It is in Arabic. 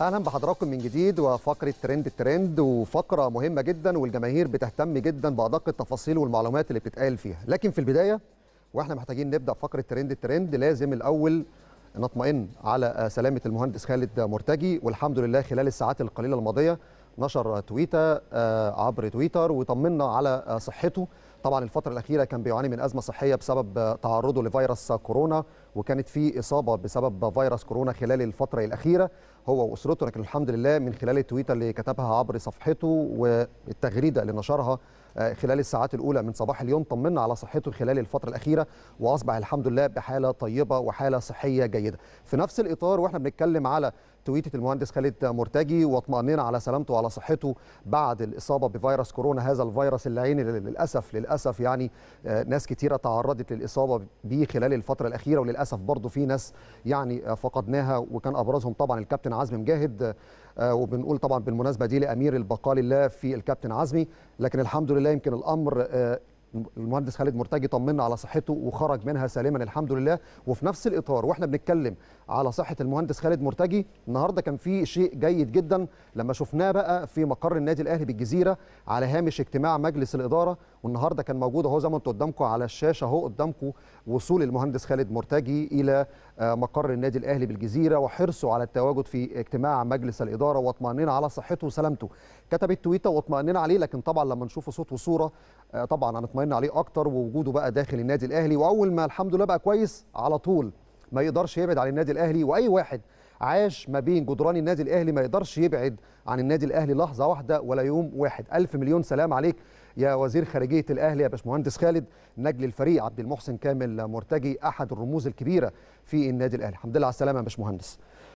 اهلا بحضراتكم من جديد وفقره ترند ترند وفقره مهمه جدا والجماهير بتهتم جدا بادق التفاصيل والمعلومات اللي بتتقال فيها لكن في البدايه واحنا محتاجين نبدا فقره ترند ترند لازم الاول نطمئن على سلامه المهندس خالد مرتجي والحمد لله خلال الساعات القليله الماضيه نشر تويته آه، عبر تويتر وطمنا على صحته طبعا الفتره الاخيره كان بيعاني من ازمه صحيه بسبب تعرضه لفيروس كورونا وكانت في اصابه بسبب فيروس كورونا خلال الفتره الاخيره هو واسرته لكن الحمد لله من خلال التويته اللي كتبها عبر صفحته والتغريده اللي نشرها آه، خلال الساعات الاولى من صباح اليوم طمنا على صحته خلال الفتره الاخيره واصبح الحمد لله بحاله طيبه وحاله صحيه جيده في نفس الاطار واحنا بنتكلم على تويته المهندس خالد مرتجي واطمئننا على سلامته وعلى صحته بعد الاصابه بفيروس كورونا هذا الفيروس اللعين للاسف للاسف للاسف يعني آه، ناس كتيره تعرضت للاصابه بيه خلال الفتره الاخيره وللاسف برضه في ناس يعني آه، فقدناها وكان ابرزهم طبعا الكابتن عزمي مجاهد آه، وبنقول طبعا بالمناسبه دي لامير البقاء لله في الكابتن عزمي لكن الحمد لله يمكن الامر المهندس خالد مرتجي طمنا على صحته وخرج منها سالما الحمد لله وفي نفس الاطار واحنا بنتكلم على صحه المهندس خالد مرتجي النهارده كان في شيء جيد جدا لما شفناه بقى في مقر النادي الاهلي بالجزيره على هامش اجتماع مجلس الاداره والنهارده كان موجود اهو زي ما انتم قدامكم على الشاشه اهو قدامكم وصول المهندس خالد مرتجي الى آه، مقر النادي الاهلي بالجزيره وحرصه على التواجد في اجتماع مجلس الاداره واطمئننا على صحته وسلامته كتب التويته واطمئننا عليه لكن طبعا لما نشوفه صوت وصوره آه، طبعا هنطمئن نطمئن عليه اكتر ووجوده بقى داخل النادي الاهلي واول ما الحمد لله بقى كويس على طول ما يقدرش يبعد عن النادي الاهلي واي واحد عاش ما بين جدران النادي الاهلي ما يقدرش يبعد عن النادي الاهلي لحظه واحده ولا يوم واحد الف مليون سلام عليك يا وزير خارجيه الاهلي يا باشمهندس خالد نجل الفريق عبد المحسن كامل مرتجي احد الرموز الكبيره في النادي الاهلي الحمد لله على السلامه يا باشمهندس